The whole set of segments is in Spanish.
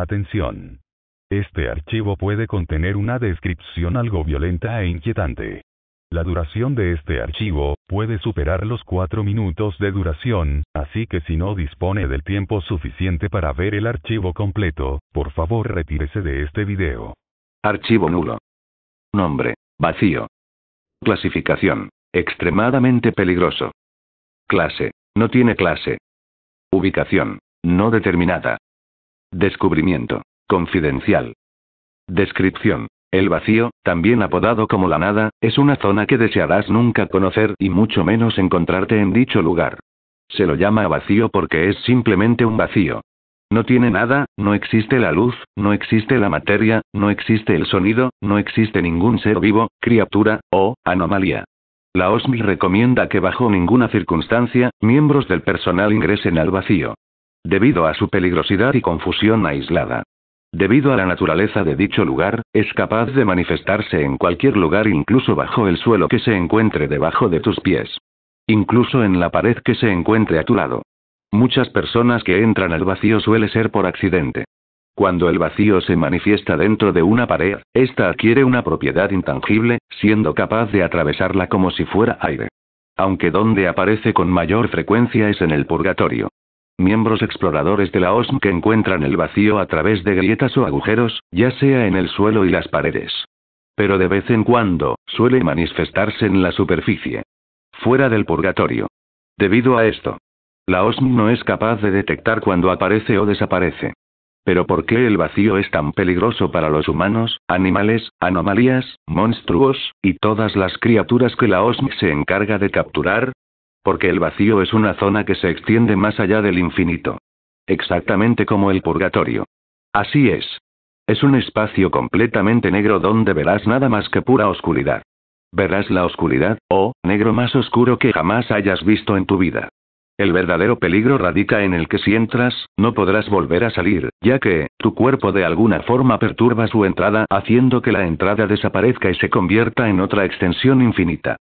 Atención. Este archivo puede contener una descripción algo violenta e inquietante. La duración de este archivo puede superar los 4 minutos de duración, así que si no dispone del tiempo suficiente para ver el archivo completo, por favor retírese de este video. Archivo nulo. Nombre. Vacío. Clasificación. Extremadamente peligroso. Clase. No tiene clase. Ubicación. No determinada. Descubrimiento. Confidencial. Descripción. El vacío, también apodado como la nada, es una zona que desearás nunca conocer y mucho menos encontrarte en dicho lugar. Se lo llama vacío porque es simplemente un vacío. No tiene nada, no existe la luz, no existe la materia, no existe el sonido, no existe ningún ser vivo, criatura o anomalía. La OSMI recomienda que bajo ninguna circunstancia, miembros del personal ingresen al vacío debido a su peligrosidad y confusión aislada. Debido a la naturaleza de dicho lugar, es capaz de manifestarse en cualquier lugar incluso bajo el suelo que se encuentre debajo de tus pies. Incluso en la pared que se encuentre a tu lado. Muchas personas que entran al vacío suele ser por accidente. Cuando el vacío se manifiesta dentro de una pared, ésta adquiere una propiedad intangible, siendo capaz de atravesarla como si fuera aire. Aunque donde aparece con mayor frecuencia es en el purgatorio miembros exploradores de la OSM que encuentran el vacío a través de grietas o agujeros, ya sea en el suelo y las paredes. Pero de vez en cuando, suele manifestarse en la superficie. Fuera del purgatorio. Debido a esto, la OSM no es capaz de detectar cuando aparece o desaparece. Pero ¿por qué el vacío es tan peligroso para los humanos, animales, anomalías, monstruos, y todas las criaturas que la OSM se encarga de capturar? Porque el vacío es una zona que se extiende más allá del infinito. Exactamente como el purgatorio. Así es. Es un espacio completamente negro donde verás nada más que pura oscuridad. Verás la oscuridad, o oh, negro más oscuro que jamás hayas visto en tu vida. El verdadero peligro radica en el que si entras, no podrás volver a salir, ya que, tu cuerpo de alguna forma perturba su entrada haciendo que la entrada desaparezca y se convierta en otra extensión infinita.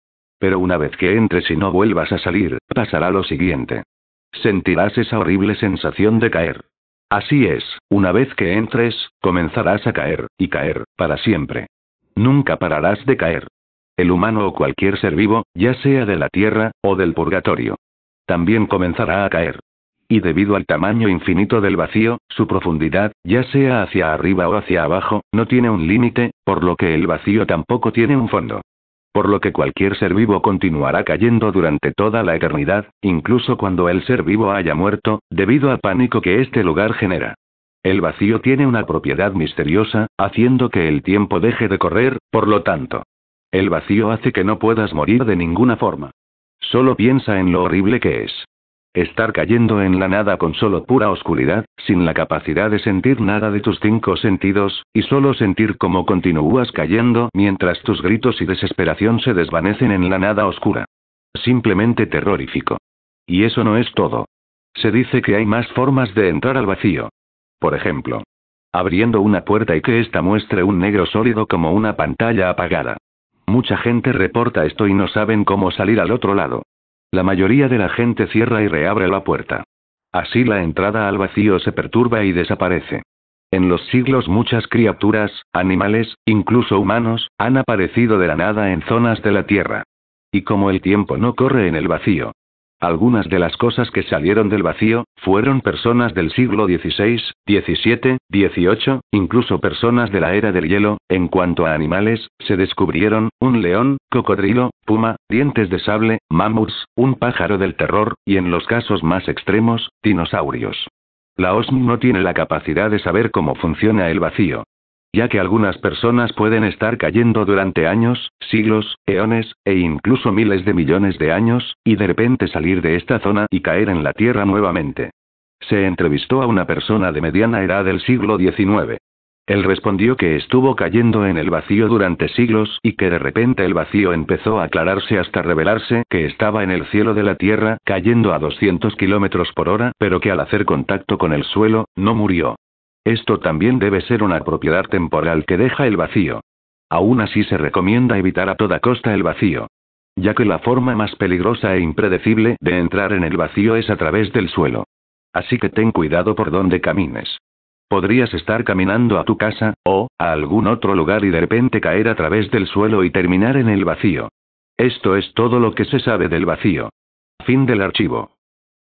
Pero una vez que entres y no vuelvas a salir, pasará lo siguiente. Sentirás esa horrible sensación de caer. Así es, una vez que entres, comenzarás a caer, y caer, para siempre. Nunca pararás de caer. El humano o cualquier ser vivo, ya sea de la Tierra, o del purgatorio. También comenzará a caer. Y debido al tamaño infinito del vacío, su profundidad, ya sea hacia arriba o hacia abajo, no tiene un límite, por lo que el vacío tampoco tiene un fondo por lo que cualquier ser vivo continuará cayendo durante toda la eternidad, incluso cuando el ser vivo haya muerto, debido al pánico que este lugar genera. El vacío tiene una propiedad misteriosa, haciendo que el tiempo deje de correr, por lo tanto. El vacío hace que no puedas morir de ninguna forma. Solo piensa en lo horrible que es. Estar cayendo en la nada con solo pura oscuridad, sin la capacidad de sentir nada de tus cinco sentidos, y solo sentir cómo continúas cayendo mientras tus gritos y desesperación se desvanecen en la nada oscura. Simplemente terrorífico. Y eso no es todo. Se dice que hay más formas de entrar al vacío. Por ejemplo, abriendo una puerta y que ésta muestre un negro sólido como una pantalla apagada. Mucha gente reporta esto y no saben cómo salir al otro lado. La mayoría de la gente cierra y reabre la puerta. Así la entrada al vacío se perturba y desaparece. En los siglos muchas criaturas, animales, incluso humanos, han aparecido de la nada en zonas de la Tierra. Y como el tiempo no corre en el vacío, algunas de las cosas que salieron del vacío, fueron personas del siglo XVI, XVII, XVIII, incluso personas de la era del hielo. En cuanto a animales, se descubrieron, un león, cocodrilo, puma, dientes de sable, mamuts, un pájaro del terror, y en los casos más extremos, dinosaurios. La OSM no tiene la capacidad de saber cómo funciona el vacío, ya que algunas personas pueden estar cayendo durante años, siglos, eones, e incluso miles de millones de años, y de repente salir de esta zona y caer en la Tierra nuevamente. Se entrevistó a una persona de mediana edad del siglo XIX. Él respondió que estuvo cayendo en el vacío durante siglos y que de repente el vacío empezó a aclararse hasta revelarse que estaba en el cielo de la Tierra cayendo a 200 kilómetros por hora, pero que al hacer contacto con el suelo, no murió. Esto también debe ser una propiedad temporal que deja el vacío. Aún así se recomienda evitar a toda costa el vacío. Ya que la forma más peligrosa e impredecible de entrar en el vacío es a través del suelo. Así que ten cuidado por donde camines. Podrías estar caminando a tu casa, o, a algún otro lugar y de repente caer a través del suelo y terminar en el vacío. Esto es todo lo que se sabe del vacío. Fin del archivo.